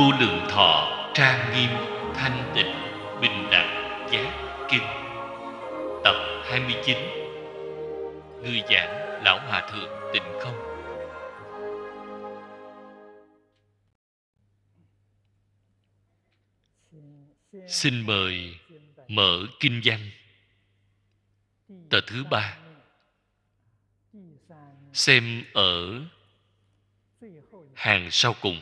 vô lượng thọ trang nghiêm thanh tịnh bình đẳng giác kinh tập 29 người giảng lão hòa thượng tịnh không xin mời mở kinh văn tờ thứ ba xem ở hàng sau cùng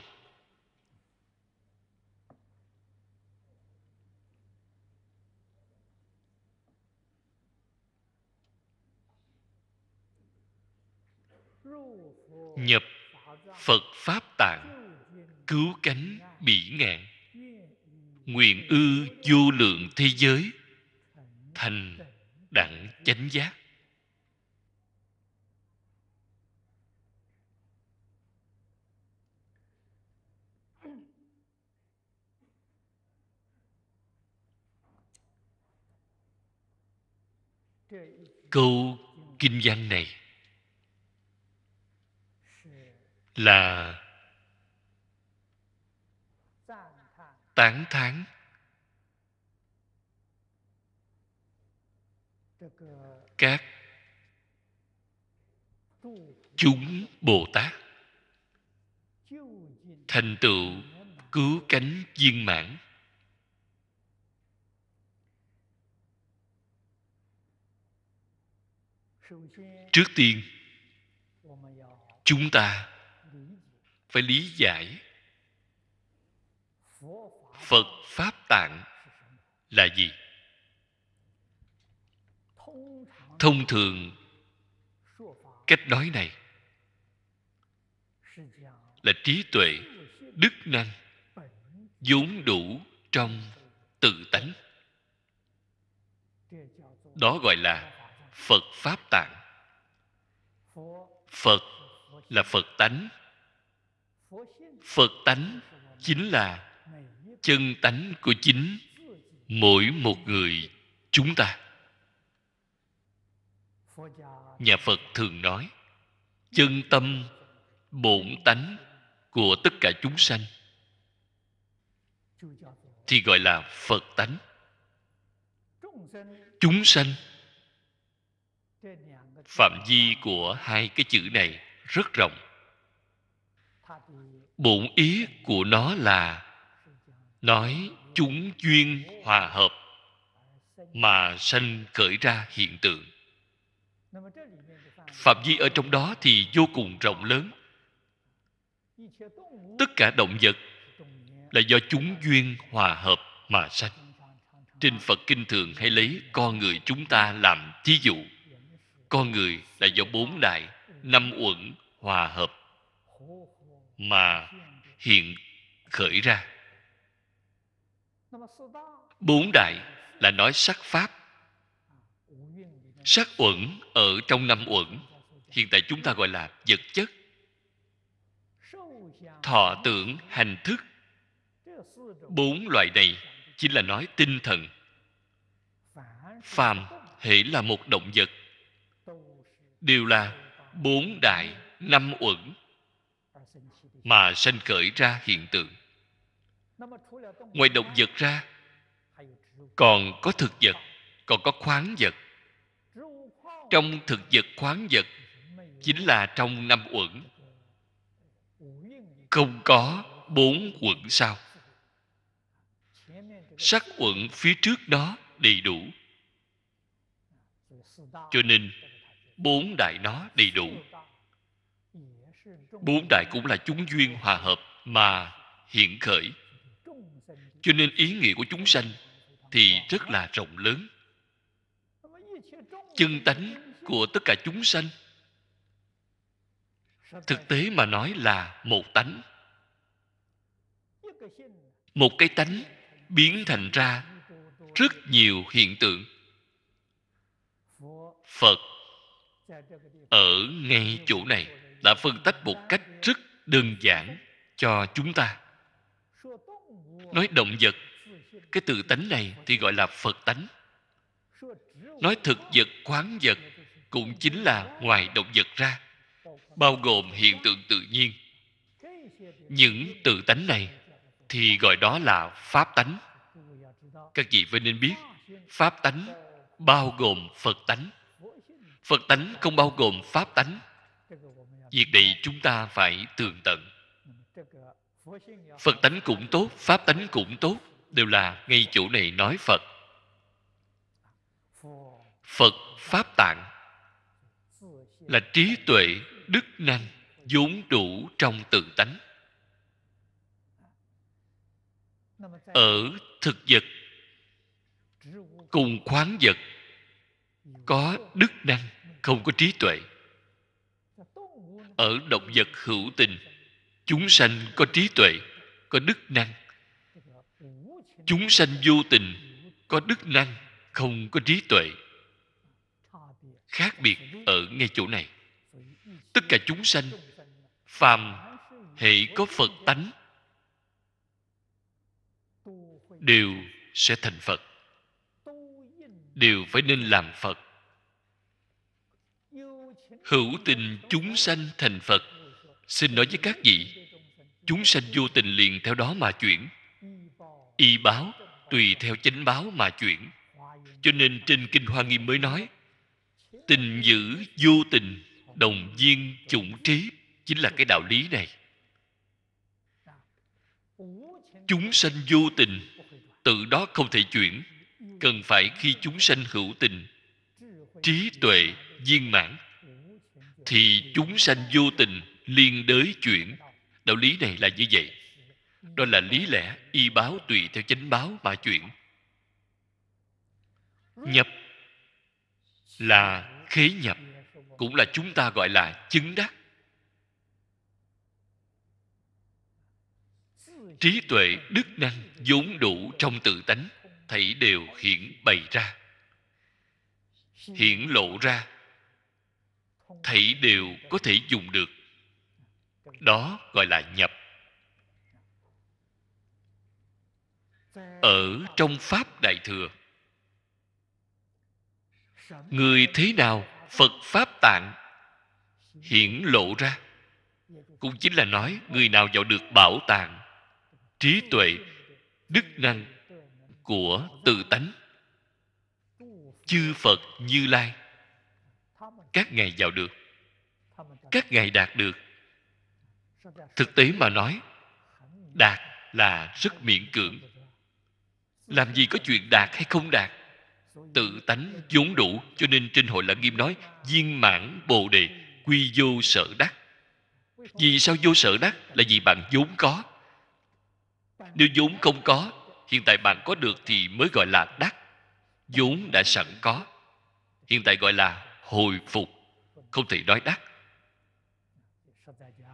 nhập phật pháp tạng cứu cánh bỉ ngạn nguyện ư vô lượng thế giới thành đẳng chánh giác câu kinh văn này là tán thán các chúng bồ tát thành tựu cứu cánh viên mãn trước tiên chúng ta phải lý giải phật pháp tạng là gì thông thường cách nói này là trí tuệ đức năng vốn đủ trong tự tánh đó gọi là phật pháp tạng phật là phật tánh phật tánh chính là chân tánh của chính mỗi một người chúng ta nhà phật thường nói chân tâm bổn tánh của tất cả chúng sanh thì gọi là phật tánh chúng sanh phạm vi của hai cái chữ này rất rộng bổn ý của nó là nói chúng duyên hòa hợp mà sanh khởi ra hiện tượng phạm vi ở trong đó thì vô cùng rộng lớn tất cả động vật là do chúng duyên hòa hợp mà sanh trên phật kinh thường hay lấy con người chúng ta làm thí dụ con người là do bốn đại năm uẩn hòa hợp mà hiện khởi ra bốn đại là nói sắc pháp sắc uẩn ở trong năm uẩn hiện tại chúng ta gọi là vật chất thọ tưởng hành thức bốn loại này chính là nói tinh thần phàm hệ là một động vật đều là bốn đại năm uẩn mà sanh khởi ra hiện tượng ngoài động vật ra còn có thực vật còn có khoáng vật trong thực vật khoáng vật chính là trong năm uẩn không có bốn uẩn sao? sắc uẩn phía trước đó đầy đủ cho nên bốn đại nó đầy đủ bốn đại cũng là chúng duyên hòa hợp mà hiện khởi cho nên ý nghĩa của chúng sanh thì rất là rộng lớn chân tánh của tất cả chúng sanh thực tế mà nói là một tánh một cái tánh biến thành ra rất nhiều hiện tượng phật ở ngay chỗ này đã phân tách một cách rất đơn giản cho chúng ta nói động vật cái từ tánh này thì gọi là phật tánh nói thực vật khoáng vật cũng chính là ngoài động vật ra bao gồm hiện tượng tự nhiên những từ tánh này thì gọi đó là pháp tánh các vị phải nên biết pháp tánh bao gồm phật tánh phật tánh không bao gồm pháp tánh việc này chúng ta phải tường tận phật tánh cũng tốt pháp tánh cũng tốt đều là ngay chỗ này nói phật phật pháp tạng là trí tuệ đức năng vốn đủ trong tự tánh ở thực vật cùng khoáng vật có đức năng không có trí tuệ ở động vật hữu tình chúng sanh có trí tuệ có đức năng chúng sanh vô tình có đức năng không có trí tuệ khác biệt ở ngay chỗ này tất cả chúng sanh phàm hệ có phật tánh đều sẽ thành phật đều phải nên làm phật hữu tình chúng sanh thành phật xin nói với các vị chúng sanh vô tình liền theo đó mà chuyển y báo tùy theo chánh báo mà chuyển cho nên trên kinh hoa nghiêm mới nói tình giữ vô tình đồng viên chủng trí chính là cái đạo lý này chúng sanh vô tình tự đó không thể chuyển cần phải khi chúng sanh hữu tình trí tuệ viên mãn thì chúng sanh vô tình liên đới chuyển đạo lý này là như vậy đó là lý lẽ y báo tùy theo chánh báo mà chuyển nhập là khế nhập cũng là chúng ta gọi là chứng đắc trí tuệ đức năng vốn đủ trong tự tánh thảy đều hiển bày ra hiển lộ ra thảy đều có thể dùng được đó gọi là nhập ở trong pháp đại thừa người thế nào phật pháp tạng hiển lộ ra cũng chính là nói người nào vào được bảo tàng trí tuệ đức năng của tự tánh chư phật như lai các ngài vào được các ngài đạt được thực tế mà nói đạt là rất miễn cưỡng làm gì có chuyện đạt hay không đạt tự tánh vốn đủ cho nên trên hội lãng nghiêm nói viên mãn bồ đề quy vô sở đắc vì sao vô sở đắc là vì bạn vốn có nếu vốn không có hiện tại bạn có được thì mới gọi là đắc vốn đã sẵn có hiện tại gọi là hồi phục không thể nói đắt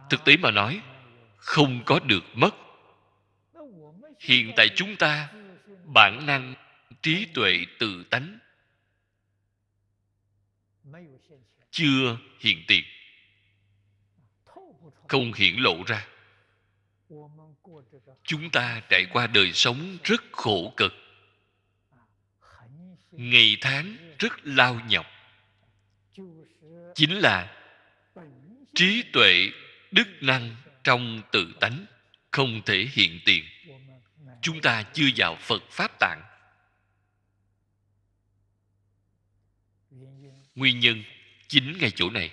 thực tế mà nói không có được mất hiện tại chúng ta bản năng trí tuệ tự tánh chưa hiện tiền không hiển lộ ra chúng ta trải qua đời sống rất khổ cực ngày tháng rất lao nhọc chính là trí tuệ đức năng trong tự tánh không thể hiện tiền chúng ta chưa vào phật pháp tạng nguyên nhân chính ngay chỗ này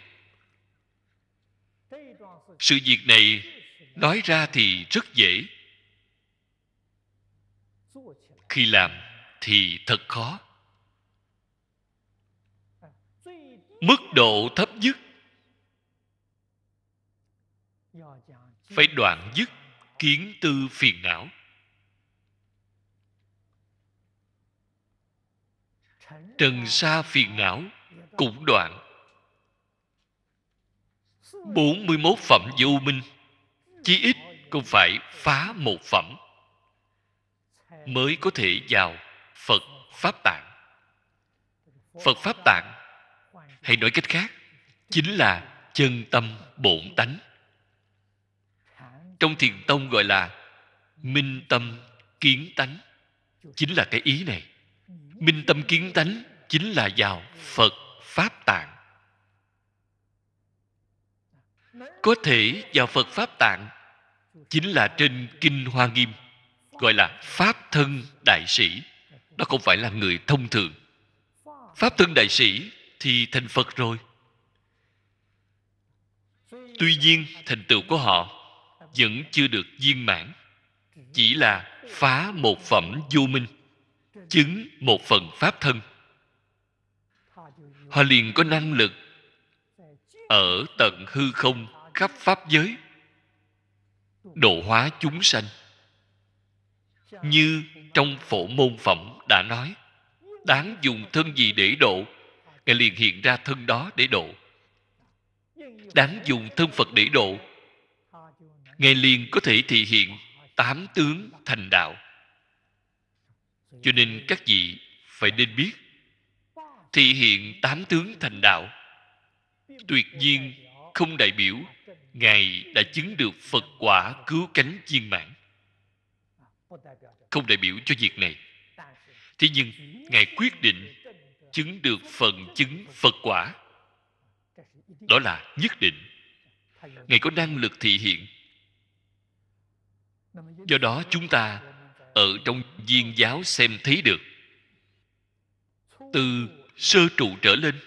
sự việc này nói ra thì rất dễ khi làm thì thật khó mức độ thấp nhất phải đoạn dứt kiến tư phiền não trần sa phiền não cũng đoạn 41 phẩm vô minh Chí ít cũng phải phá một phẩm Mới có thể vào Phật Pháp Tạng Phật Pháp Tạng hay nói cách khác chính là chân tâm bổn tánh trong thiền tông gọi là minh tâm kiến tánh chính là cái ý này minh tâm kiến tánh chính là vào phật pháp tạng có thể vào phật pháp tạng chính là trên kinh hoa nghiêm gọi là pháp thân đại sĩ đó không phải là người thông thường pháp thân đại sĩ thì thành phật rồi tuy nhiên thành tựu của họ vẫn chưa được viên mãn chỉ là phá một phẩm vô minh chứng một phần pháp thân họ liền có năng lực ở tận hư không khắp pháp giới độ hóa chúng sanh như trong phổ môn phẩm đã nói đáng dùng thân gì để độ ngài liền hiện ra thân đó để độ đáng dùng thân phật để độ ngài liền có thể thị hiện tám tướng thành đạo cho nên các vị phải nên biết thị hiện tám tướng thành đạo tuyệt nhiên không đại biểu ngài đã chứng được phật quả cứu cánh viên mãn không đại biểu cho việc này thế nhưng ngài quyết định chứng được phần chứng phật quả đó là nhất định ngài có năng lực thị hiện do đó chúng ta ở trong viên giáo xem thấy được từ sơ trụ trở lên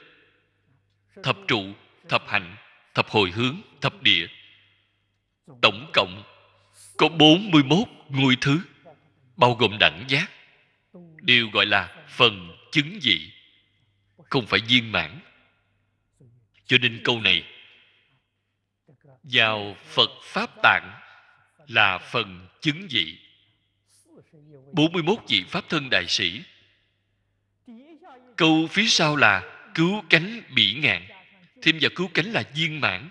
thập trụ thập hạnh thập hồi hướng thập địa tổng cộng có 41 ngôi thứ bao gồm đẳng giác đều gọi là phần chứng dị không phải viên mãn cho nên câu này vào phật pháp tạng là phần chứng vị 41 vị pháp thân đại sĩ câu phía sau là cứu cánh bị ngạn thêm vào cứu cánh là viên mãn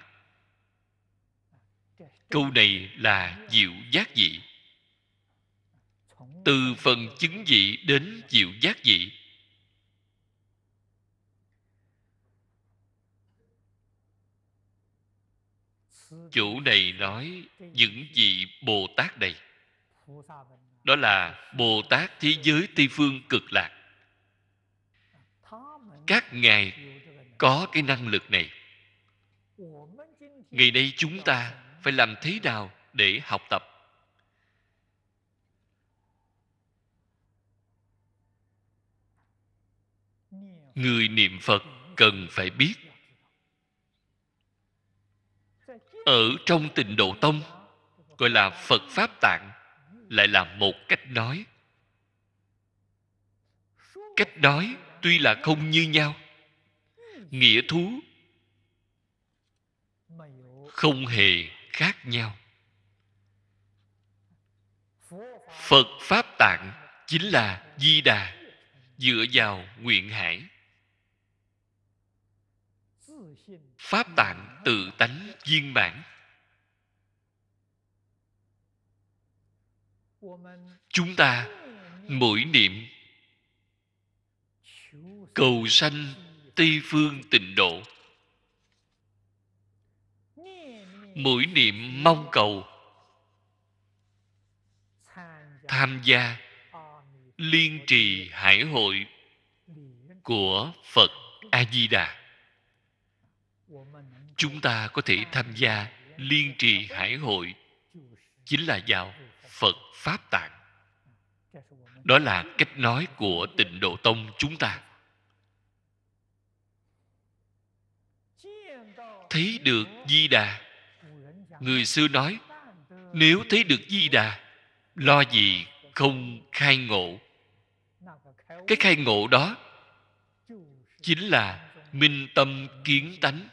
câu này là diệu giác dị từ phần chứng dị đến diệu giác dị chủ này nói những vị bồ tát này đó là bồ tát thế giới tây phương cực lạc các ngài có cái năng lực này ngày nay chúng ta phải làm thế nào để học tập người niệm phật cần phải biết ở trong tịnh độ tông gọi là phật pháp tạng lại là một cách nói cách nói tuy là không như nhau nghĩa thú không hề khác nhau phật pháp tạng chính là di đà dựa vào nguyện hải pháp tạng tự tánh viên mãn chúng ta mỗi niệm cầu sanh tây phương tịnh độ mỗi niệm mong cầu tham gia liên trì hải hội của phật a di đà chúng ta có thể tham gia liên trì hải hội chính là vào phật pháp tạng đó là cách nói của tịnh độ tông chúng ta thấy được di đà người xưa nói nếu thấy được di đà lo gì không khai ngộ cái khai ngộ đó chính là minh tâm kiến tánh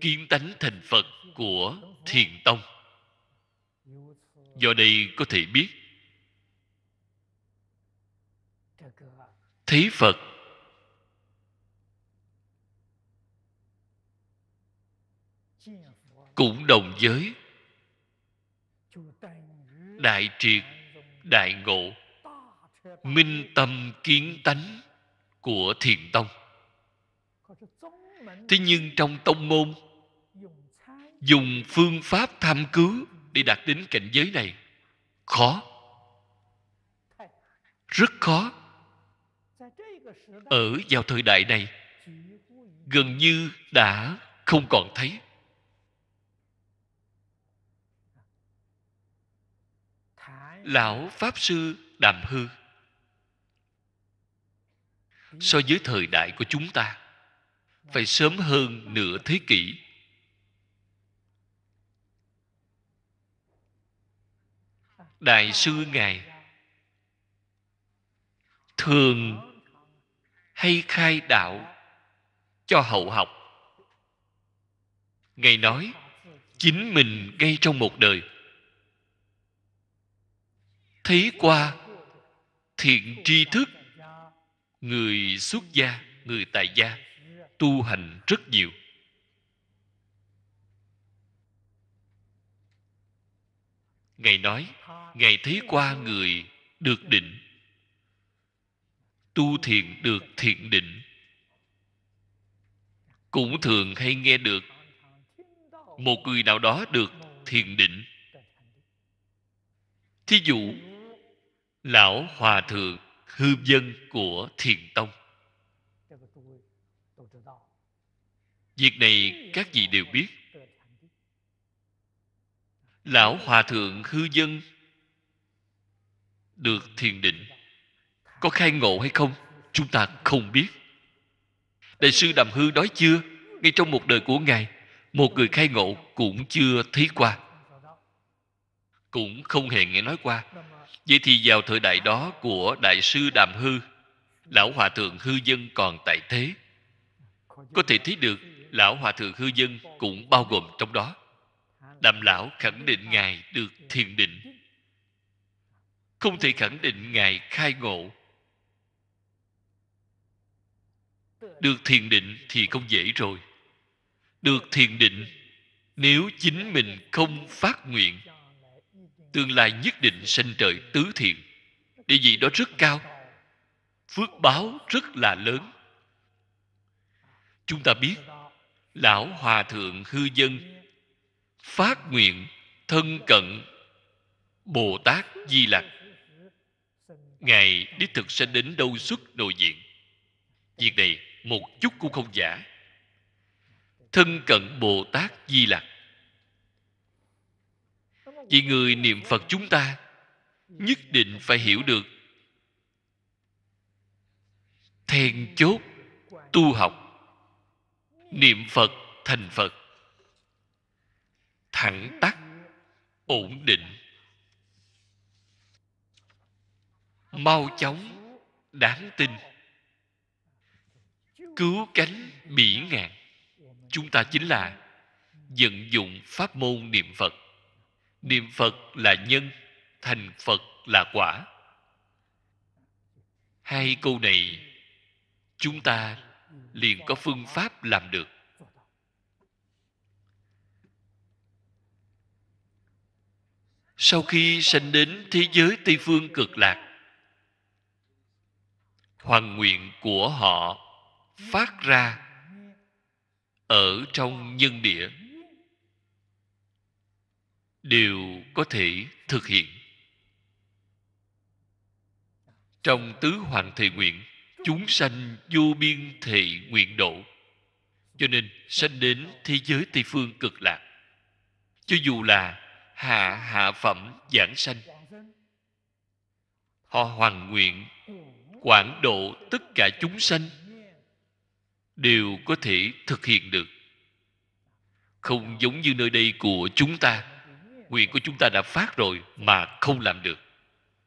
kiến tánh thành phật của thiền tông do đây có thể biết thấy phật cũng đồng giới đại triệt đại ngộ minh tâm kiến tánh của thiền tông thế nhưng trong tông môn dùng phương pháp tham cứu để đạt đến cảnh giới này khó rất khó ở vào thời đại này gần như đã không còn thấy lão pháp sư đàm hư so với thời đại của chúng ta phải sớm hơn nửa thế kỷ đại sư ngài thường hay khai đạo cho hậu học ngài nói chính mình ngay trong một đời thấy qua thiện tri thức người xuất gia người tại gia tu hành rất nhiều ngài nói ngài thấy qua người được định tu thiện được thiện định cũng thường hay nghe được một người nào đó được thiền định thí dụ lão hòa thượng hư dân của thiền tông việc này các vị đều biết lão hòa thượng hư dân được thiền định có khai ngộ hay không chúng ta không biết đại sư đàm hư nói chưa ngay trong một đời của ngài một người khai ngộ cũng chưa thấy qua cũng không hề nghe nói qua vậy thì vào thời đại đó của đại sư đàm hư lão hòa thượng hư dân còn tại thế có thể thấy được lão hòa thượng hư dân cũng bao gồm trong đó đàm lão khẳng định ngài được thiền định không thể khẳng định ngài khai ngộ được thiền định thì không dễ rồi được thiền định nếu chính mình không phát nguyện tương lai nhất định sanh trời tứ thiền địa vị đó rất cao phước báo rất là lớn chúng ta biết lão hòa thượng hư dân phát nguyện thân cận bồ tát di lặc ngài đích thực sẽ đến đâu xuất nội diện việc này một chút cũng không giả thân cận bồ tát di lặc vì người niệm phật chúng ta nhất định phải hiểu được then chốt tu học niệm phật thành phật thẳng tắc ổn định mau chóng đáng tin cứu cánh bỉ ngạn chúng ta chính là vận dụng pháp môn niệm phật niệm phật là nhân thành phật là quả hai câu này chúng ta liền có phương pháp làm được sau khi sanh đến thế giới tây phương cực lạc hoàn nguyện của họ phát ra ở trong nhân địa đều có thể thực hiện trong tứ hoàng thệ nguyện chúng sanh vô biên thệ nguyện độ cho nên sanh đến thế giới tây phương cực lạc cho dù là hạ hạ phẩm giảng sanh họ hoàn nguyện quản độ tất cả chúng sanh đều có thể thực hiện được không giống như nơi đây của chúng ta nguyện của chúng ta đã phát rồi mà không làm được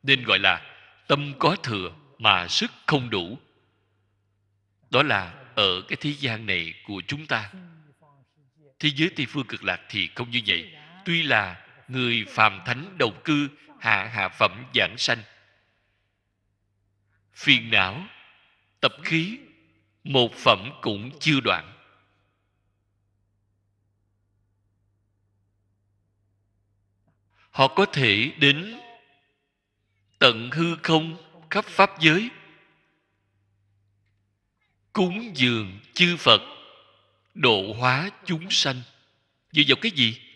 nên gọi là tâm có thừa mà sức không đủ đó là ở cái thế gian này của chúng ta thế giới tây phương cực lạc thì không như vậy tuy là người phàm thánh đầu cư hạ hạ phẩm giảng sanh phiền não tập khí một phẩm cũng chưa đoạn họ có thể đến tận hư không khắp pháp giới cúng dường chư phật độ hóa chúng sanh dựa vào cái gì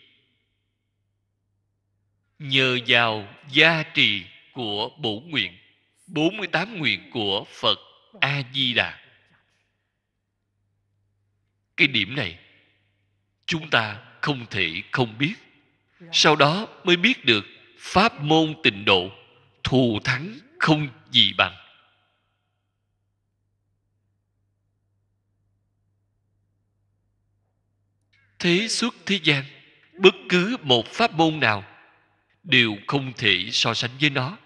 nhờ vào gia trì của bổ nguyện 48 nguyện của Phật A Di Đà. Cái điểm này chúng ta không thể không biết. Sau đó mới biết được pháp môn tịnh độ thù thắng không gì bằng. Thế xuất thế gian, bất cứ một pháp môn nào đều không thể so sánh với nó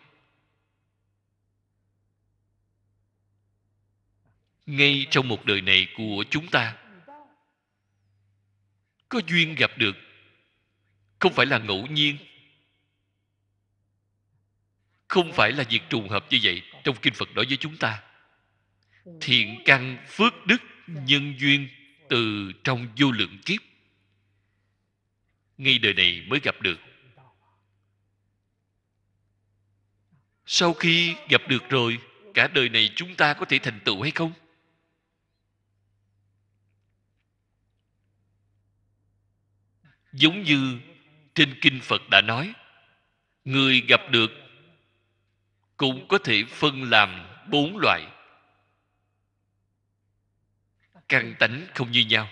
ngay trong một đời này của chúng ta có duyên gặp được không phải là ngẫu nhiên không phải là việc trùng hợp như vậy trong kinh phật nói với chúng ta thiện căn phước đức nhân duyên từ trong vô lượng kiếp ngay đời này mới gặp được sau khi gặp được rồi cả đời này chúng ta có thể thành tựu hay không giống như trên kinh phật đã nói người gặp được cũng có thể phân làm bốn loại căn tánh không như nhau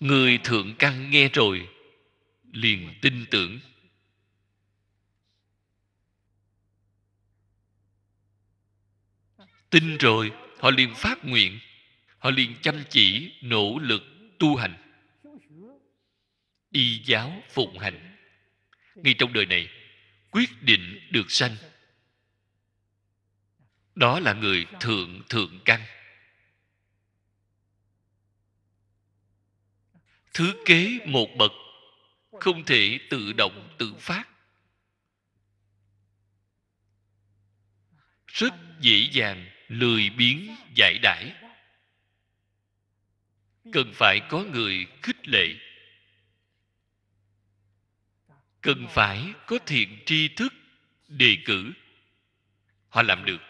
người thượng căn nghe rồi liền tin tưởng tin rồi họ liền phát nguyện họ liền chăm chỉ nỗ lực tu hành y giáo phụng hành ngay trong đời này quyết định được sanh đó là người thượng thượng căn thứ kế một bậc không thể tự động tự phát rất dễ dàng lười biếng giải đãi cần phải có người khích lệ cần phải có thiện tri thức đề cử họ làm được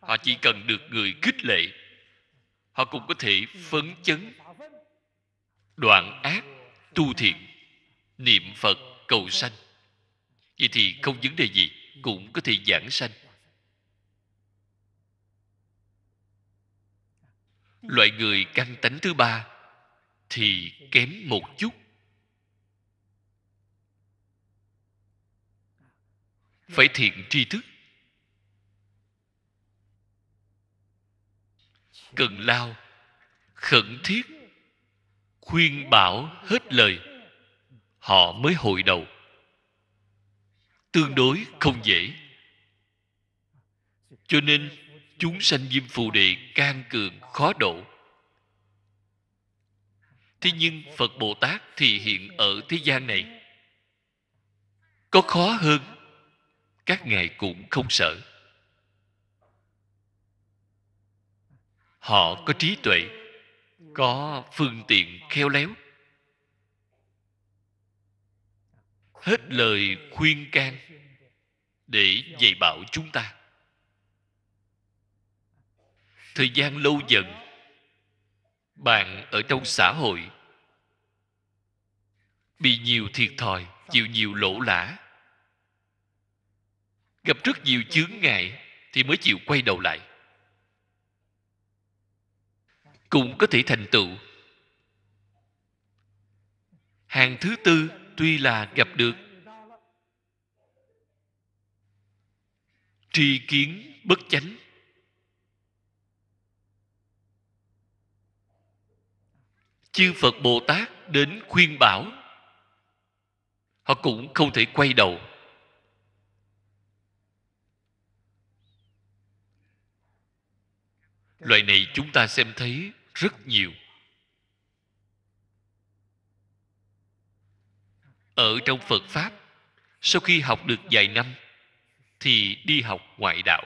họ chỉ cần được người khích lệ họ cũng có thể phấn chấn đoạn ác tu thiện niệm phật cầu sanh vậy thì không vấn đề gì cũng có thể giảng sanh loại người căn tánh thứ ba thì kém một chút phải thiện tri thức cần lao khẩn thiết khuyên bảo hết lời họ mới hội đầu tương đối không dễ cho nên chúng sanh diêm phù đệ can cường khó độ thế nhưng phật bồ tát thì hiện ở thế gian này có khó hơn các ngài cũng không sợ họ có trí tuệ có phương tiện khéo léo hết lời khuyên can để dạy bảo chúng ta thời gian lâu dần bạn ở trong xã hội bị nhiều thiệt thòi chịu nhiều lỗ lã gặp rất nhiều chướng ngại thì mới chịu quay đầu lại cũng có thể thành tựu hàng thứ tư tuy là gặp được tri kiến bất chánh chư phật bồ tát đến khuyên bảo họ cũng không thể quay đầu loại này chúng ta xem thấy rất nhiều ở trong phật pháp sau khi học được vài năm thì đi học ngoại đạo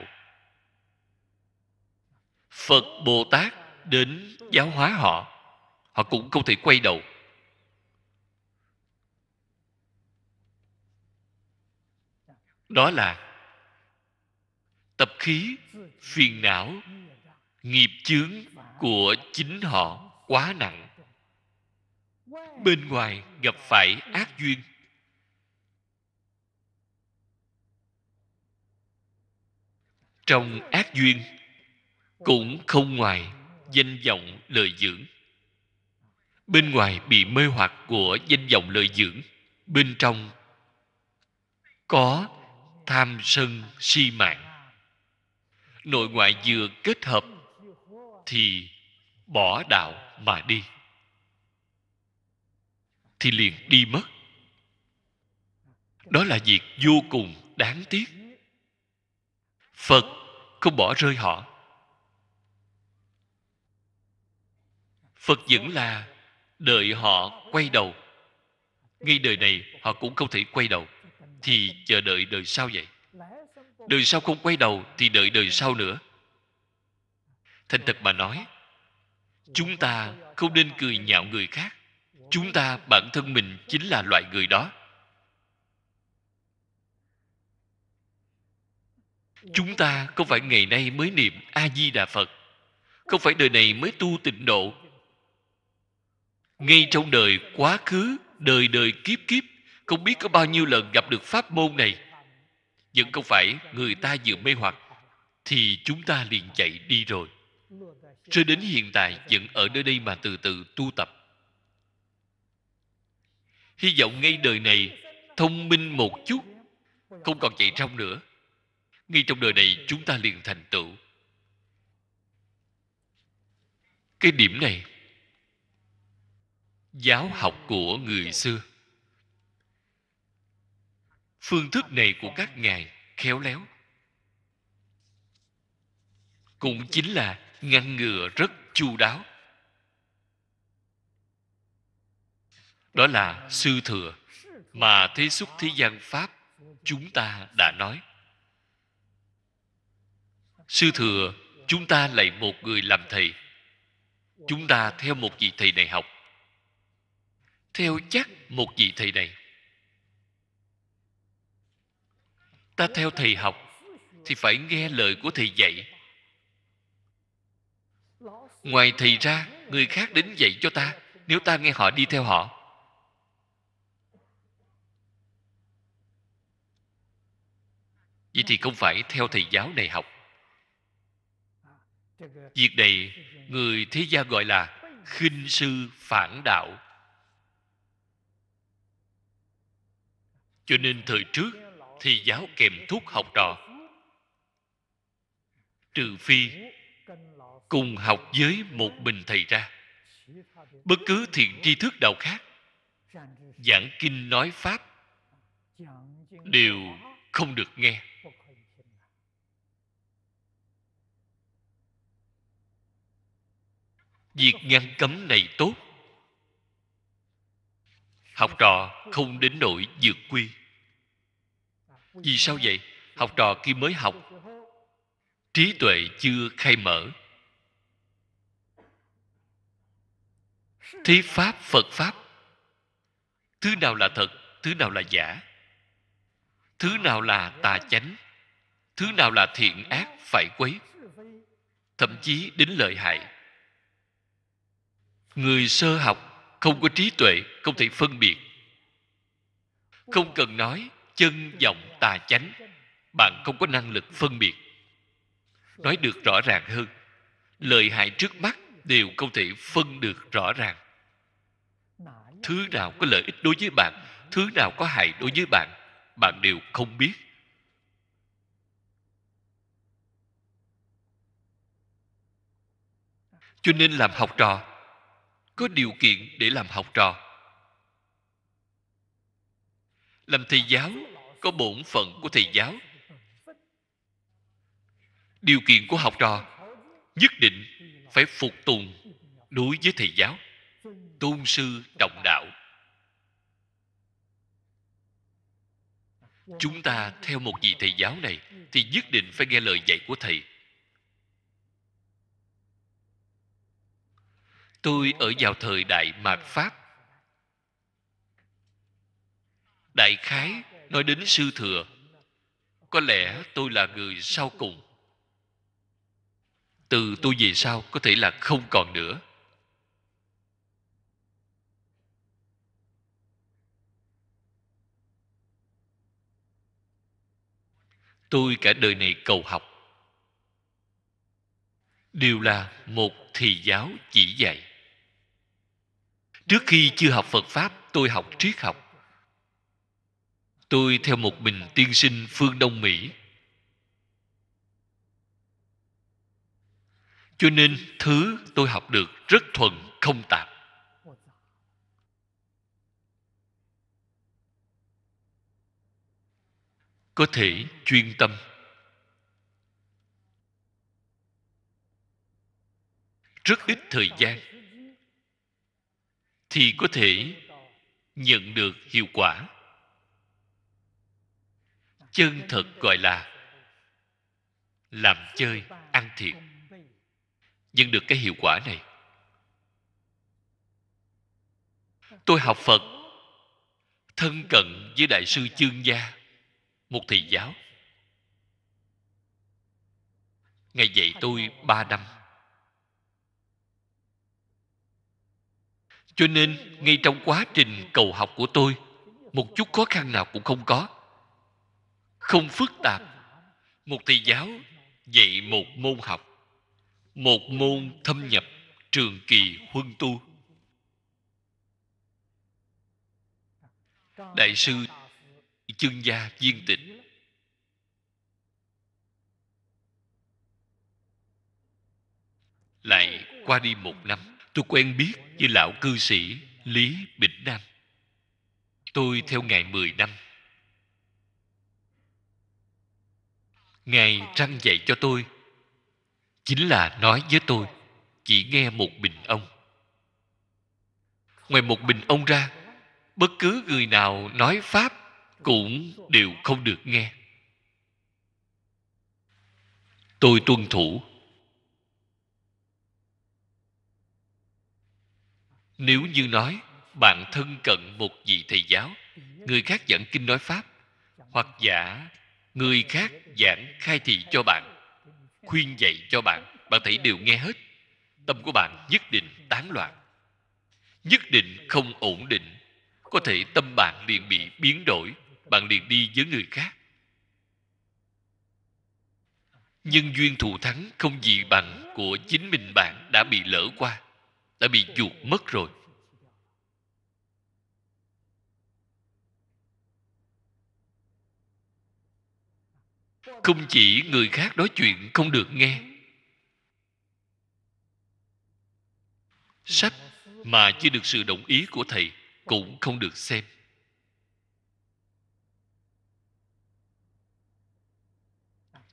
phật bồ tát đến giáo hóa họ họ cũng không thể quay đầu đó là tập khí phiền não nghiệp chướng của chính họ quá nặng bên ngoài gặp phải ác duyên trong ác duyên cũng không ngoài danh vọng lời dưỡng bên ngoài bị mê hoặc của danh vọng lợi dưỡng bên trong có tham sân si mạng nội ngoại vừa kết hợp thì bỏ đạo mà đi thì liền đi mất đó là việc vô cùng đáng tiếc phật không bỏ rơi họ phật vẫn là đợi họ quay đầu ngay đời này họ cũng không thể quay đầu thì chờ đợi đời sau vậy đời sau không quay đầu thì đợi đời sau nữa thành thật mà nói chúng ta không nên cười nhạo người khác chúng ta bản thân mình chính là loại người đó chúng ta không phải ngày nay mới niệm a di đà phật không phải đời này mới tu tịnh độ ngay trong đời quá khứ đời đời kiếp kiếp không biết có bao nhiêu lần gặp được pháp môn này vẫn không phải người ta vừa mê hoặc thì chúng ta liền chạy đi rồi cho đến hiện tại vẫn ở nơi đây mà từ từ tu tập hy vọng ngay đời này thông minh một chút không còn chạy trong nữa ngay trong đời này chúng ta liền thành tựu cái điểm này giáo học của người xưa phương thức này của các ngài khéo léo cũng chính là ngăn ngừa rất chu đáo đó là sư thừa mà thế xuất thế gian pháp chúng ta đã nói sư thừa chúng ta lại một người làm thầy chúng ta theo một vị thầy này học theo chắc một vị thầy này ta theo thầy học thì phải nghe lời của thầy dạy ngoài thầy ra người khác đến dạy cho ta nếu ta nghe họ đi theo họ vậy thì không phải theo thầy giáo này học việc này người thế gian gọi là khinh sư phản đạo cho nên thời trước thì giáo kèm thuốc học trò trừ phi cùng học với một mình thầy ra bất cứ thiện tri thức nào khác giảng kinh nói pháp đều không được nghe việc ngăn cấm này tốt học trò không đến nỗi vượt quy vì sao vậy học trò khi mới học trí tuệ chưa khai mở thi pháp phật pháp thứ nào là thật thứ nào là giả thứ nào là tà chánh thứ nào là thiện ác phải quấy thậm chí đến lợi hại người sơ học không có trí tuệ không thể phân biệt không cần nói chân vọng tà chánh bạn không có năng lực phân biệt nói được rõ ràng hơn lợi hại trước mắt đều không thể phân được rõ ràng thứ nào có lợi ích đối với bạn thứ nào có hại đối với bạn bạn đều không biết cho nên làm học trò có điều kiện để làm học trò làm thầy giáo có bổn phận của thầy giáo điều kiện của học trò nhất định phải phục tùng đối với thầy giáo tôn sư trọng đạo chúng ta theo một vị thầy giáo này thì nhất định phải nghe lời dạy của thầy tôi ở vào thời đại mạt pháp đại khái nói đến sư thừa có lẽ tôi là người sau cùng từ tôi về sau có thể là không còn nữa tôi cả đời này cầu học đều là một thì giáo chỉ dạy trước khi chưa học phật pháp tôi học triết học tôi theo một mình tiên sinh phương đông mỹ cho nên thứ tôi học được rất thuần không tạp có thể chuyên tâm rất ít thời gian thì có thể nhận được hiệu quả chân thật gọi là làm chơi ăn thiệt nhưng được cái hiệu quả này tôi học phật thân cận với đại sư chương gia một thầy giáo ngày dạy tôi ba năm cho nên ngay trong quá trình cầu học của tôi một chút khó khăn nào cũng không có không phức tạp một thầy giáo dạy một môn học một môn thâm nhập trường kỳ huân tu đại sư chương gia viên tịch lại qua đi một năm tôi quen biết với lão cư sĩ lý bỉnh nam tôi theo ngày mười năm ngài răng dạy cho tôi chính là nói với tôi chỉ nghe một bình ông ngoài một bình ông ra bất cứ người nào nói pháp cũng đều không được nghe tôi tuân thủ nếu như nói bạn thân cận một vị thầy giáo người khác dẫn kinh nói pháp hoặc giả người khác giảng khai thị cho bạn khuyên dạy cho bạn bạn thấy đều nghe hết tâm của bạn nhất định tán loạn nhất định không ổn định có thể tâm bạn liền bị biến đổi bạn liền đi với người khác nhân duyên thù thắng không gì bằng của chính mình bạn đã bị lỡ qua đã bị chuột mất rồi không chỉ người khác nói chuyện không được nghe sách mà chưa được sự đồng ý của thầy cũng không được xem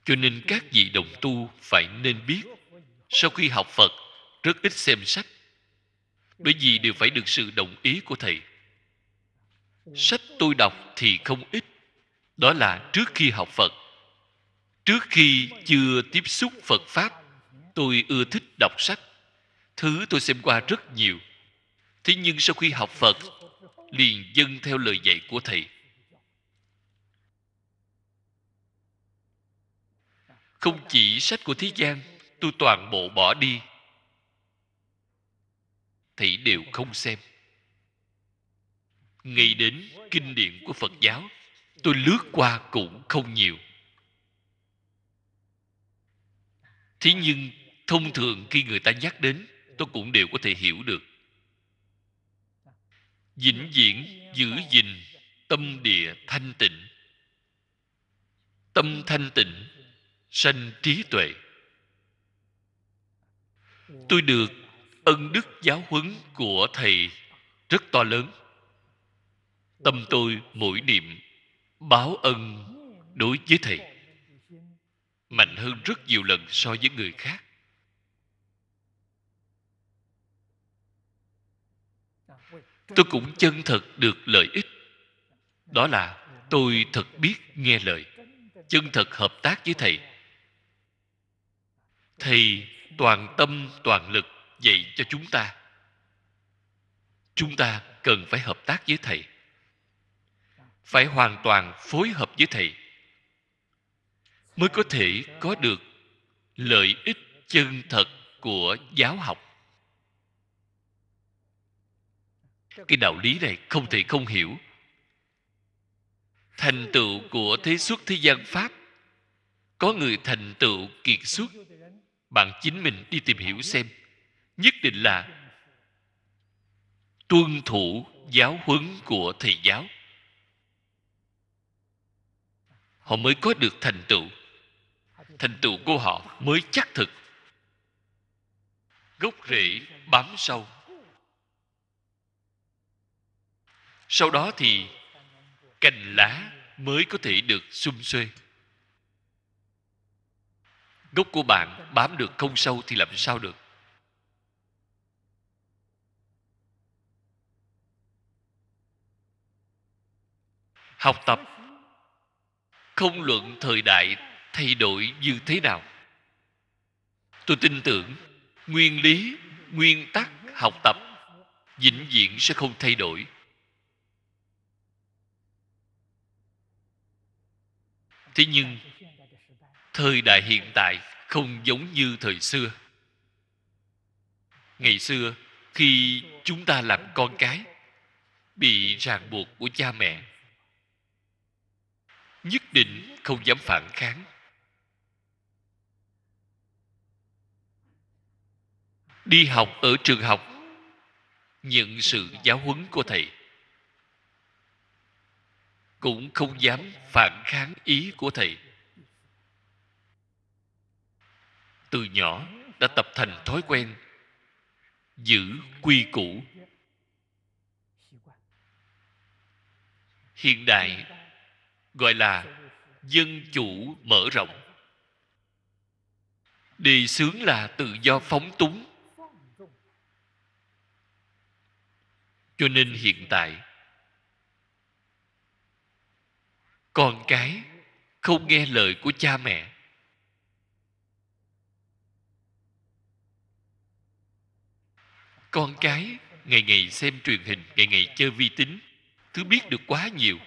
cho nên các vị đồng tu phải nên biết sau khi học phật rất ít xem sách bởi vì đều phải được sự đồng ý của thầy sách tôi đọc thì không ít đó là trước khi học phật trước khi chưa tiếp xúc phật pháp tôi ưa thích đọc sách thứ tôi xem qua rất nhiều thế nhưng sau khi học phật liền dâng theo lời dạy của thầy không chỉ sách của thế gian tôi toàn bộ bỏ đi thầy đều không xem ngày đến kinh điển của phật giáo tôi lướt qua cũng không nhiều thế nhưng thông thường khi người ta nhắc đến tôi cũng đều có thể hiểu được vĩnh viễn giữ gìn tâm địa thanh tịnh tâm thanh tịnh sanh trí tuệ tôi được ân đức giáo huấn của thầy rất to lớn tâm tôi mỗi niệm báo ân đối với thầy mạnh hơn rất nhiều lần so với người khác tôi cũng chân thật được lợi ích đó là tôi thật biết nghe lời chân thật hợp tác với thầy thầy toàn tâm toàn lực dạy cho chúng ta chúng ta cần phải hợp tác với thầy phải hoàn toàn phối hợp với thầy mới có thể có được lợi ích chân thật của giáo học cái đạo lý này không thể không hiểu thành tựu của thế xuất thế gian pháp có người thành tựu kiệt xuất bạn chính mình đi tìm hiểu xem nhất định là tuân thủ giáo huấn của thầy giáo họ mới có được thành tựu thành tựu của họ mới chắc thực gốc rễ bám sâu sau đó thì cành lá mới có thể được xum xuê gốc của bạn bám được không sâu thì làm sao được học tập không luận thời đại thay đổi như thế nào tôi tin tưởng nguyên lý nguyên tắc học tập vĩnh viễn sẽ không thay đổi thế nhưng thời đại hiện tại không giống như thời xưa ngày xưa khi chúng ta làm con cái bị ràng buộc của cha mẹ nhất định không dám phản kháng đi học ở trường học nhận sự giáo huấn của thầy cũng không dám phản kháng ý của thầy từ nhỏ đã tập thành thói quen giữ quy củ hiện đại gọi là dân chủ mở rộng đề xướng là tự do phóng túng cho nên hiện tại con cái không nghe lời của cha mẹ con cái ngày ngày xem truyền hình ngày ngày chơi vi tính thứ biết được quá nhiều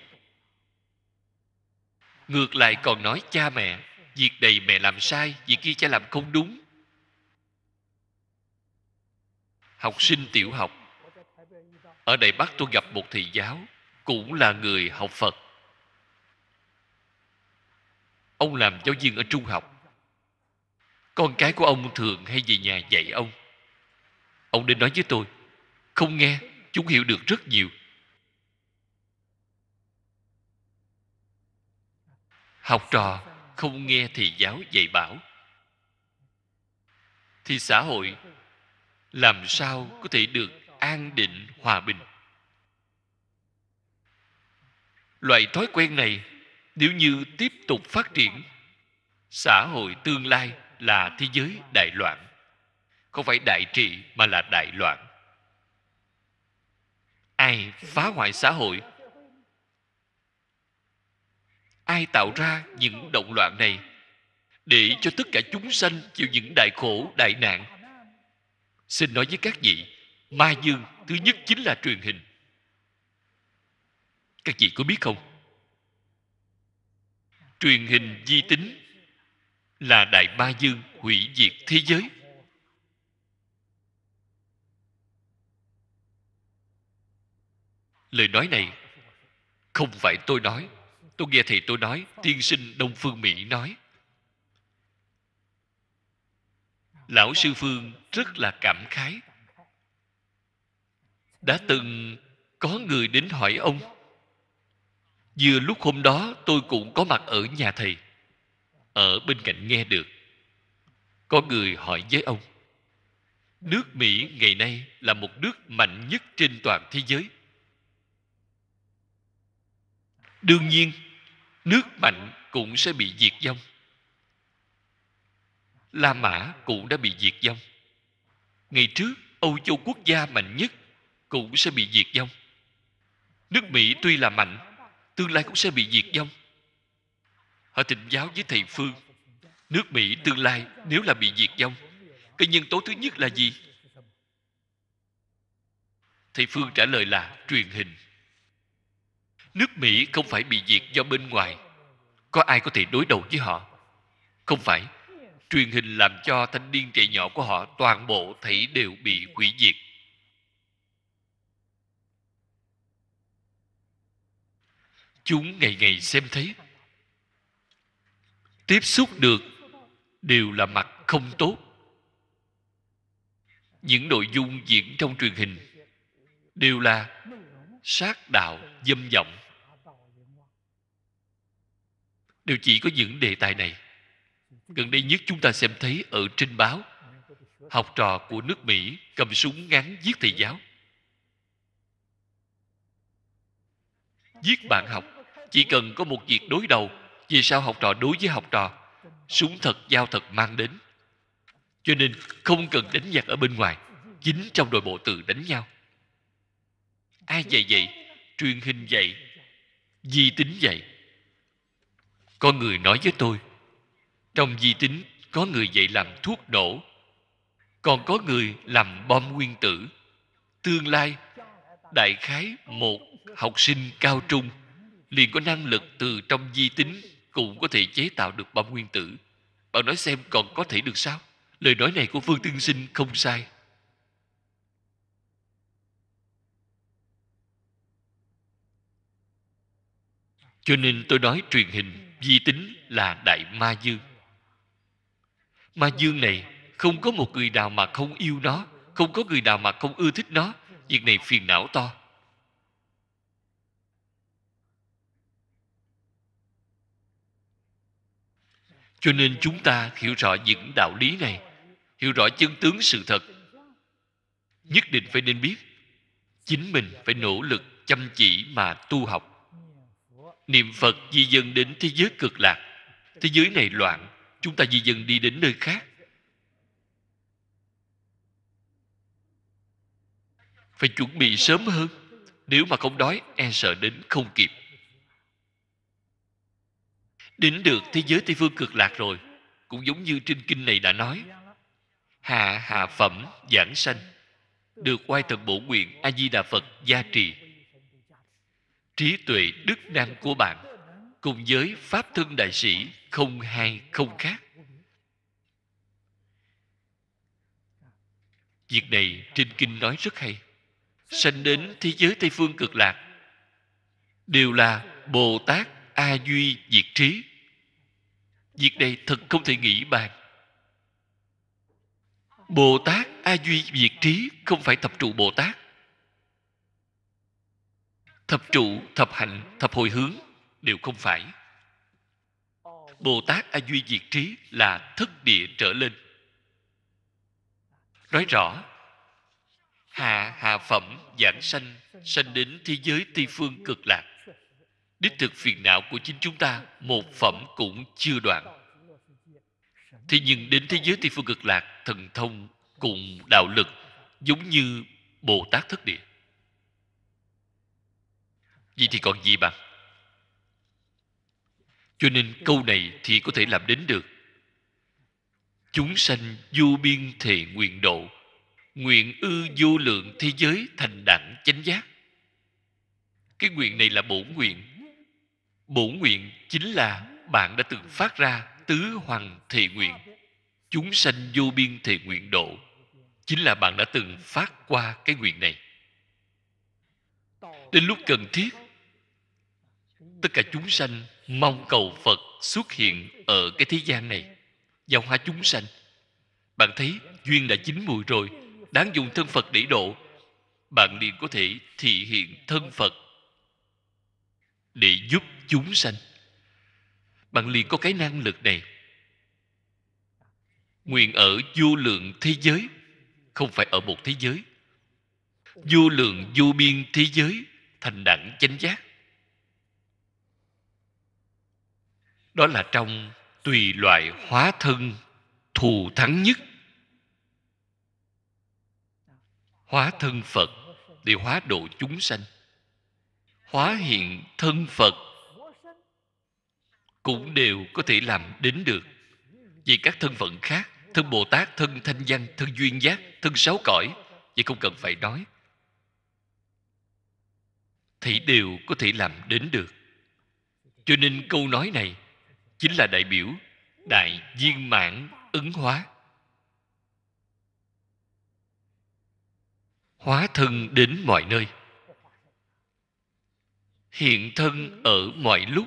ngược lại còn nói cha mẹ việc này mẹ làm sai việc kia cha làm không đúng học sinh tiểu học ở Đài Bắc tôi gặp một thầy giáo cũng là người học Phật. Ông làm giáo viên ở trung học. Con cái của ông thường hay về nhà dạy ông. Ông đến nói với tôi, không nghe, chúng hiểu được rất nhiều. Học trò không nghe thì giáo dạy bảo. Thì xã hội làm sao có thể được an định hòa bình loại thói quen này nếu như tiếp tục phát triển xã hội tương lai là thế giới đại loạn không phải đại trị mà là đại loạn ai phá hoại xã hội ai tạo ra những động loạn này để cho tất cả chúng sanh chịu những đại khổ đại nạn xin nói với các vị ma dương thứ nhất chính là truyền hình các chị có biết không truyền hình di tính là đại ma dương hủy diệt thế giới lời nói này không phải tôi nói tôi nghe thầy tôi nói tiên sinh đông phương mỹ nói lão sư phương rất là cảm khái đã từng có người đến hỏi ông vừa lúc hôm đó tôi cũng có mặt ở nhà thầy ở bên cạnh nghe được có người hỏi với ông nước mỹ ngày nay là một nước mạnh nhất trên toàn thế giới đương nhiên nước mạnh cũng sẽ bị diệt vong la mã cũng đã bị diệt vong ngày trước âu châu quốc gia mạnh nhất cũng sẽ bị diệt vong nước mỹ tuy là mạnh tương lai cũng sẽ bị diệt vong họ thịnh giáo với thầy phương nước mỹ tương lai nếu là bị diệt vong cái nhân tố thứ nhất là gì thầy phương trả lời là truyền hình nước mỹ không phải bị diệt do bên ngoài có ai có thể đối đầu với họ không phải truyền hình làm cho thanh niên trẻ nhỏ của họ toàn bộ thảy đều bị hủy diệt chúng ngày ngày xem thấy tiếp xúc được đều là mặt không tốt những nội dung diễn trong truyền hình đều là sát đạo dâm vọng đều chỉ có những đề tài này gần đây nhất chúng ta xem thấy ở trên báo học trò của nước mỹ cầm súng ngắn giết thầy giáo giết bạn học chỉ cần có một việc đối đầu vì sao học trò đối với học trò súng thật dao thật mang đến cho nên không cần đánh giặc ở bên ngoài chính trong đội bộ tự đánh nhau ai dạy vậy truyền hình dạy di tính dạy có người nói với tôi trong di tính có người dạy làm thuốc nổ còn có người làm bom nguyên tử tương lai đại khái một học sinh cao trung liền có năng lực từ trong di tính cũng có thể chế tạo được bom nguyên tử bạn nói xem còn có thể được sao lời nói này của phương tương sinh không sai cho nên tôi nói truyền hình di tính là đại ma dương ma dương này không có một người nào mà không yêu nó không có người nào mà không ưa thích nó việc này phiền não to cho nên chúng ta hiểu rõ những đạo lý này hiểu rõ chân tướng sự thật nhất định phải nên biết chính mình phải nỗ lực chăm chỉ mà tu học niệm phật di dân đến thế giới cực lạc thế giới này loạn chúng ta di dân đi đến nơi khác phải chuẩn bị sớm hơn nếu mà không đói e sợ đến không kịp đến được thế giới tây phương cực lạc rồi cũng giống như trên kinh này đã nói hạ hạ phẩm giảng sanh được oai thần bổ nguyện a di đà phật gia trì trí tuệ đức năng của bạn cùng với pháp thân đại sĩ không hai không khác việc này trên kinh nói rất hay sanh đến thế giới tây phương cực lạc đều là bồ tát a duy diệt trí việc này thật không thể nghĩ bàn bồ tát a duy diệt trí không phải thập trụ bồ tát thập trụ thập hạnh thập hồi hướng đều không phải bồ tát a duy diệt trí là thất địa trở lên nói rõ hạ hạ phẩm giảng sanh sanh đến thế giới tây phương cực lạc đích thực phiền não của chính chúng ta một phẩm cũng chưa đoạn thế nhưng đến thế giới tây phương cực lạc thần thông cùng đạo lực giống như bồ tát thất địa vậy thì còn gì bằng cho nên câu này thì có thể làm đến được chúng sanh vô biên thể nguyện độ nguyện ư vô lượng thế giới thành đẳng chánh giác cái nguyện này là bổ nguyện bổ nguyện chính là bạn đã từng phát ra tứ hoàng thệ nguyện chúng sanh vô biên thệ nguyện độ chính là bạn đã từng phát qua cái nguyện này đến lúc cần thiết tất cả chúng sanh mong cầu phật xuất hiện ở cái thế gian này giáo hóa chúng sanh bạn thấy duyên đã chín mùi rồi đáng dùng thân phật để độ bạn liền có thể thị hiện thân phật để giúp chúng sanh bạn liền có cái năng lực này nguyện ở vô lượng thế giới không phải ở một thế giới vô lượng vô biên thế giới thành đẳng chánh giác đó là trong tùy loại hóa thân thù thắng nhất hóa thân phật để hóa độ chúng sanh hóa hiện thân phật cũng đều có thể làm đến được vì các thân phận khác thân bồ tát thân thanh văn thân duyên giác thân sáu cõi vậy không cần phải nói thì đều có thể làm đến được cho nên câu nói này chính là đại biểu đại viên mãn ứng hóa hóa thân đến mọi nơi hiện thân ở mọi lúc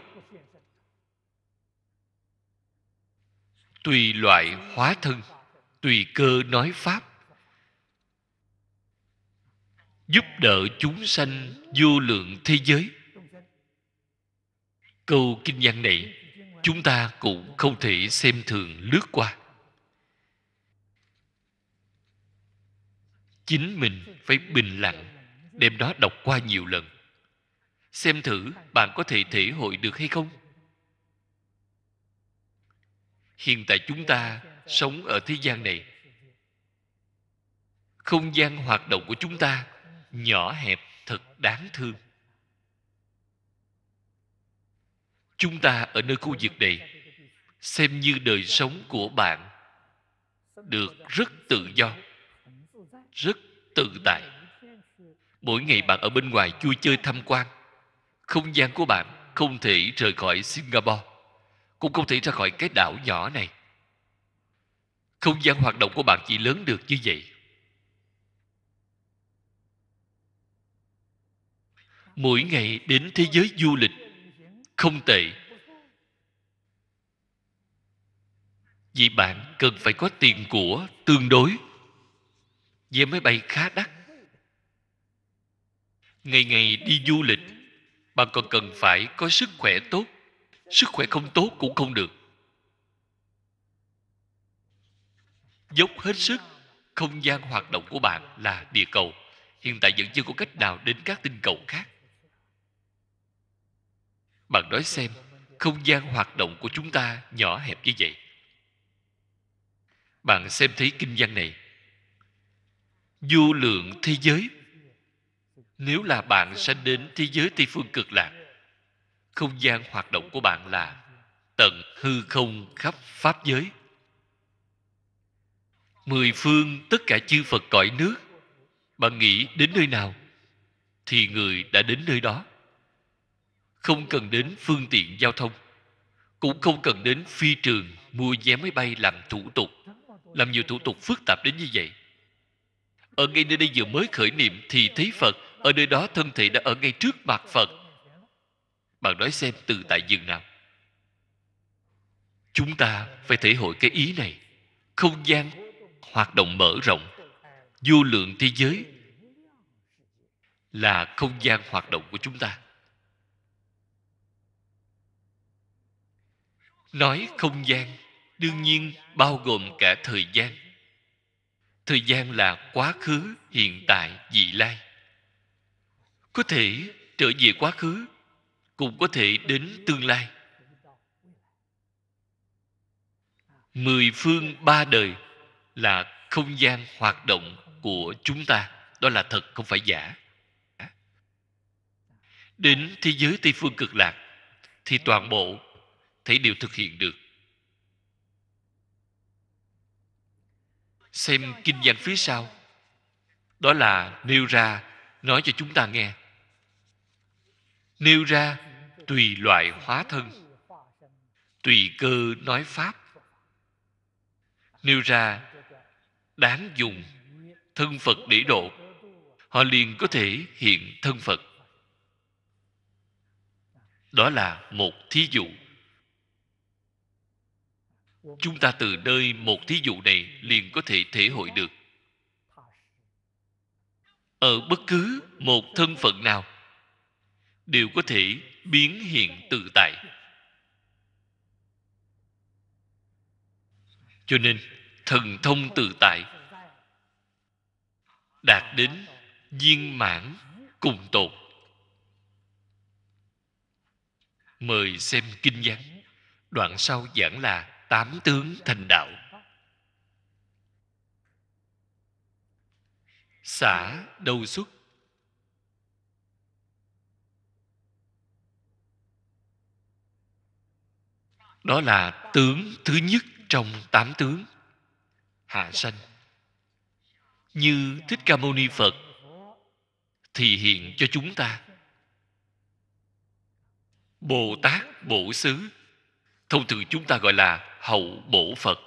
tùy loại hóa thân tùy cơ nói pháp giúp đỡ chúng sanh vô lượng thế giới câu kinh văn này chúng ta cũng không thể xem thường lướt qua chính mình phải bình lặng đem đó đọc qua nhiều lần xem thử bạn có thể thể hội được hay không hiện tại chúng ta sống ở thế gian này không gian hoạt động của chúng ta nhỏ hẹp thật đáng thương chúng ta ở nơi khu vực này xem như đời sống của bạn được rất tự do rất tự tại mỗi ngày bạn ở bên ngoài vui chơi tham quan không gian của bạn không thể rời khỏi singapore cũng không thể ra khỏi cái đảo nhỏ này không gian hoạt động của bạn chỉ lớn được như vậy mỗi ngày đến thế giới du lịch không tệ vì bạn cần phải có tiền của tương đối vé máy bay khá đắt ngày ngày đi du lịch bạn còn cần phải có sức khỏe tốt sức khỏe không tốt cũng không được dốc hết sức không gian hoạt động của bạn là địa cầu hiện tại vẫn chưa có cách nào đến các tinh cầu khác bạn nói xem không gian hoạt động của chúng ta nhỏ hẹp như vậy bạn xem thấy kinh văn này du lượng thế giới nếu là bạn sanh đến thế giới tây phương cực lạc không gian hoạt động của bạn là tận hư không khắp pháp giới mười phương tất cả chư phật cõi nước bạn nghĩ đến nơi nào thì người đã đến nơi đó không cần đến phương tiện giao thông cũng không cần đến phi trường mua vé máy bay làm thủ tục làm nhiều thủ tục phức tạp đến như vậy ở ngay nơi đây vừa mới khởi niệm thì thấy phật ở nơi đó thân thể đã ở ngay trước mặt phật bạn nói xem từ tại dừng nào chúng ta phải thể hội cái ý này không gian hoạt động mở rộng vô lượng thế giới là không gian hoạt động của chúng ta nói không gian đương nhiên bao gồm cả thời gian thời gian là quá khứ hiện tại vị lai có thể trở về quá khứ cũng có thể đến tương lai mười phương ba đời là không gian hoạt động của chúng ta đó là thật không phải giả đến thế giới tây phương cực lạc thì toàn bộ thấy đều thực hiện được xem kinh văn phía sau đó là nêu ra nói cho chúng ta nghe nêu ra tùy loại hóa thân tùy cơ nói pháp nêu ra đáng dùng thân phật để độ họ liền có thể hiện thân phật đó là một thí dụ chúng ta từ nơi một thí dụ này liền có thể thể hội được ở bất cứ một thân phận nào đều có thể biến hiện tự tại cho nên thần thông tự tại đạt đến viên mãn cùng tột mời xem kinh văn đoạn sau giảng là tám tướng thành đạo xả đầu xuất đó là tướng thứ nhất trong tám tướng hạ sanh như thích ca mâu ni phật thì hiện cho chúng ta bồ tát bổ xứ thông thường chúng ta gọi là hậu bổ phật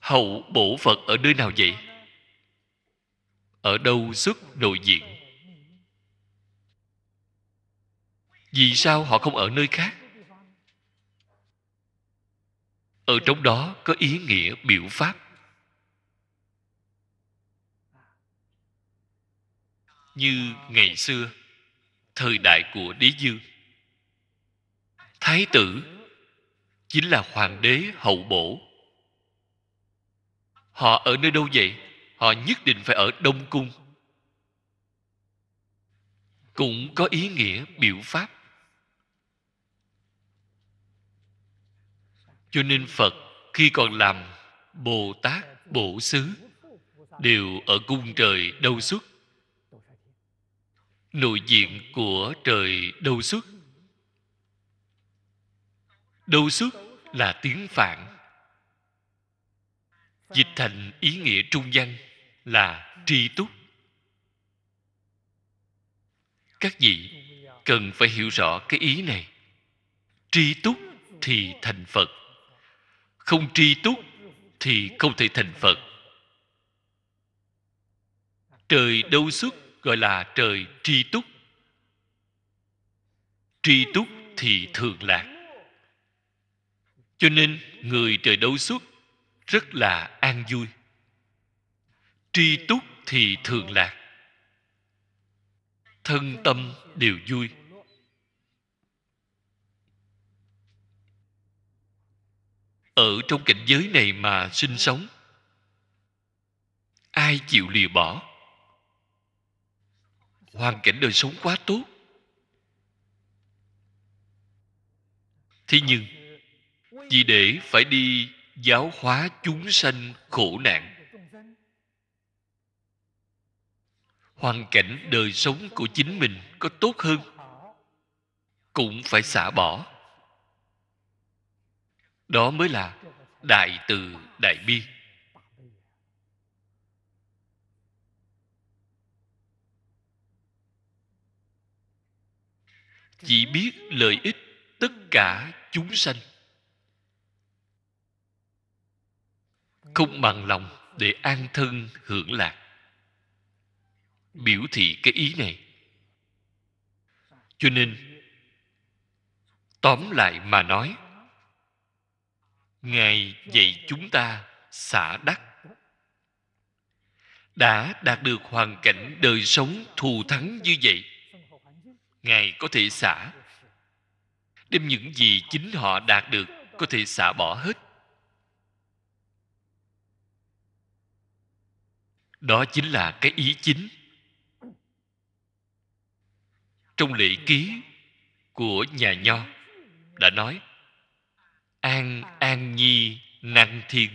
hậu bổ phật ở nơi nào vậy ở đâu xuất nội diện vì sao họ không ở nơi khác ở trong đó có ý nghĩa biểu pháp như ngày xưa thời đại của đế dương thái tử chính là hoàng đế hậu bổ họ ở nơi đâu vậy họ nhất định phải ở đông cung cũng có ý nghĩa biểu pháp cho nên phật khi còn làm bồ tát bổ xứ đều ở cung trời đâu xuất nội diện của trời đâu xuất đâu xuất là tiếng phạn dịch thành ý nghĩa trung văn là tri túc các vị cần phải hiểu rõ cái ý này tri túc thì thành phật không tri túc thì không thể thành phật trời đâu xuất gọi là trời tri túc tri túc thì thường lạc cho nên người trời đấu xuất rất là an vui tri túc thì thường lạc thân tâm đều vui ở trong cảnh giới này mà sinh sống ai chịu lìa bỏ hoàn cảnh đời sống quá tốt thế nhưng vì để phải đi giáo hóa chúng sanh khổ nạn hoàn cảnh đời sống của chính mình có tốt hơn cũng phải xả bỏ đó mới là đại từ đại bi chỉ biết lợi ích tất cả chúng sanh không bằng lòng để an thân hưởng lạc biểu thị cái ý này cho nên tóm lại mà nói ngài dạy chúng ta xả đắc đã đạt được hoàn cảnh đời sống thù thắng như vậy ngài có thể xả đem những gì chính họ đạt được có thể xả bỏ hết đó chính là cái ý chính trong lễ ký của nhà nho đã nói an an nhi năng thiên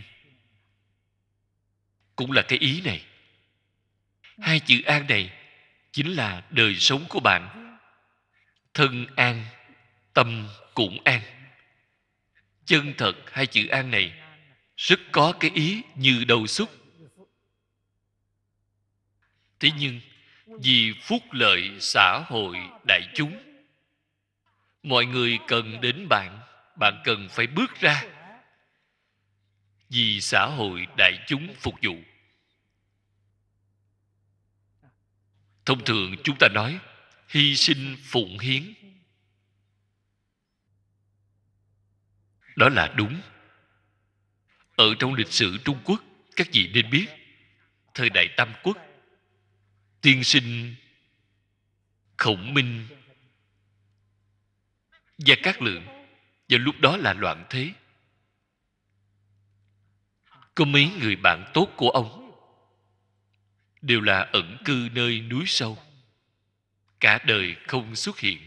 cũng là cái ý này hai chữ an này chính là đời sống của bạn thân an tâm cũng an chân thật hai chữ an này rất có cái ý như đầu xúc thế nhưng vì phúc lợi xã hội đại chúng mọi người cần đến bạn bạn cần phải bước ra vì xã hội đại chúng phục vụ thông thường chúng ta nói hy sinh phụng hiến đó là đúng ở trong lịch sử trung quốc các vị nên biết thời đại tam quốc tiên sinh khổng minh và các lượng và lúc đó là loạn thế có mấy người bạn tốt của ông đều là ẩn cư nơi núi sâu cả đời không xuất hiện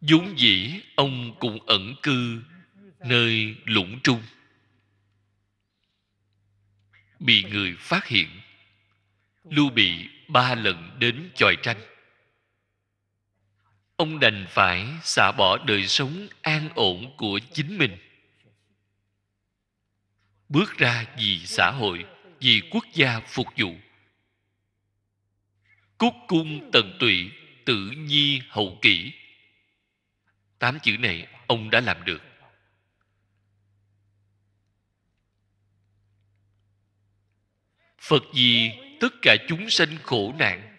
vốn dĩ ông cũng ẩn cư nơi lũng trung bị người phát hiện lưu bị ba lần đến chòi tranh ông đành phải xả bỏ đời sống an ổn của chính mình bước ra vì xã hội vì quốc gia phục vụ cúc cung tần tụy tự nhi hậu kỷ tám chữ này ông đã làm được phật vì tất cả chúng sanh khổ nạn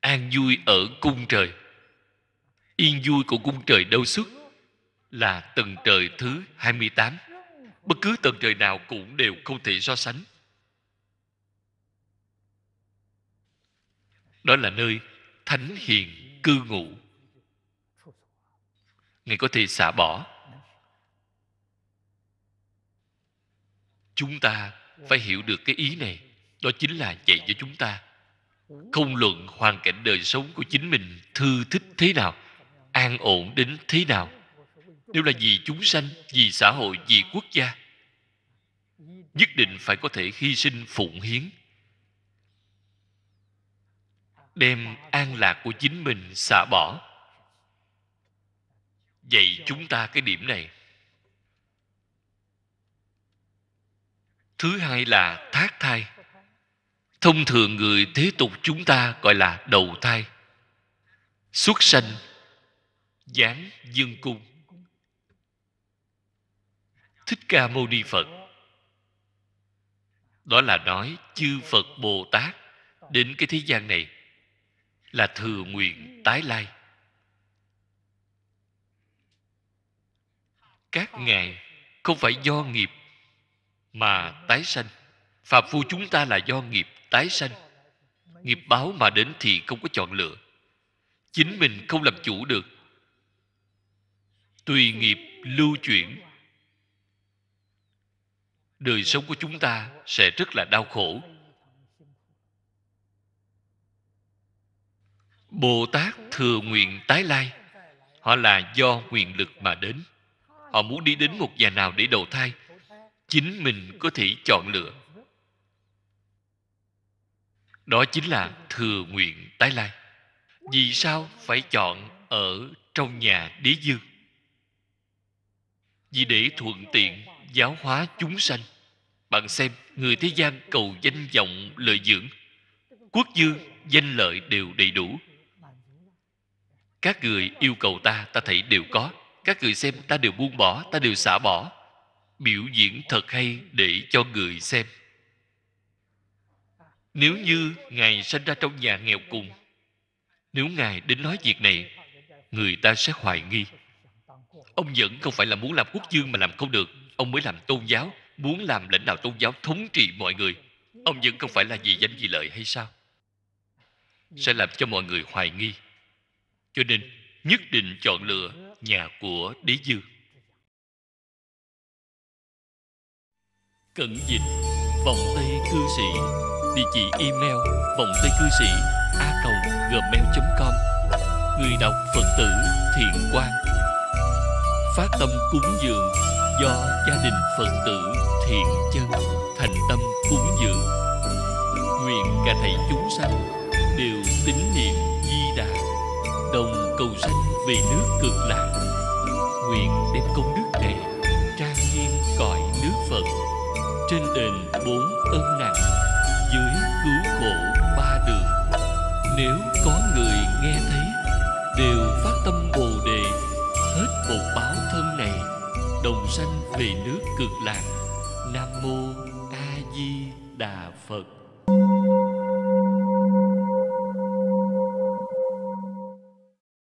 an vui ở cung trời Yên vui của cung trời đâu xuất là tầng trời thứ 28. Bất cứ tầng trời nào cũng đều không thể so sánh. Đó là nơi Thánh Hiền cư ngụ. Ngài có thể xả bỏ. Chúng ta phải hiểu được cái ý này. Đó chính là dạy cho chúng ta không luận hoàn cảnh đời sống của chính mình thư thích thế nào an ổn đến thế nào nếu là vì chúng sanh vì xã hội vì quốc gia nhất định phải có thể hy sinh phụng hiến đem an lạc của chính mình xả bỏ Vậy chúng ta cái điểm này thứ hai là thác thai thông thường người thế tục chúng ta gọi là đầu thai xuất sanh giảng dương cung thích ca mâu ni phật đó là nói chư phật bồ tát đến cái thế gian này là thừa nguyện tái lai các ngài không phải do nghiệp mà tái sanh phạm phu chúng ta là do nghiệp tái sanh nghiệp báo mà đến thì không có chọn lựa chính mình không làm chủ được tùy nghiệp lưu chuyển đời sống của chúng ta sẽ rất là đau khổ bồ tát thừa nguyện tái lai họ là do nguyện lực mà đến họ muốn đi đến một nhà nào để đầu thai chính mình có thể chọn lựa đó chính là thừa nguyện tái lai vì sao phải chọn ở trong nhà đế dương vì để thuận tiện giáo hóa chúng sanh bạn xem người thế gian cầu danh vọng lợi dưỡng quốc dư danh lợi đều đầy đủ các người yêu cầu ta ta thấy đều có các người xem ta đều buông bỏ ta đều xả bỏ biểu diễn thật hay để cho người xem nếu như ngài sinh ra trong nhà nghèo cùng nếu ngài đến nói việc này người ta sẽ hoài nghi Ông vẫn không phải là muốn làm quốc dương mà làm không được Ông mới làm tôn giáo Muốn làm lãnh đạo tôn giáo thống trị mọi người Ông vẫn không phải là vì danh vì lợi hay sao Sẽ làm cho mọi người hoài nghi Cho nên nhất định chọn lựa nhà của đế dương Cẩn dịch Vòng tay Cư Sĩ Địa chỉ email Vòng tay Cư Sĩ A gmail.com Người đọc Phật tử Thiện Quang phát tâm cúng dường do gia đình phật tử thiện chân thành tâm cúng dường nguyện cả thầy chúng sanh đều tín niệm di đà đồng cầu sanh về nước cực lạc nguyện đem công đức này trang nghiêm cõi nước phật trên đền bốn ân nặng dưới cứu khổ ba đường nếu có người nghe thấy đều phát tâm bồ đề hết bột báo thân này đồng sanh về nước cực lạc nam mô a di đà phật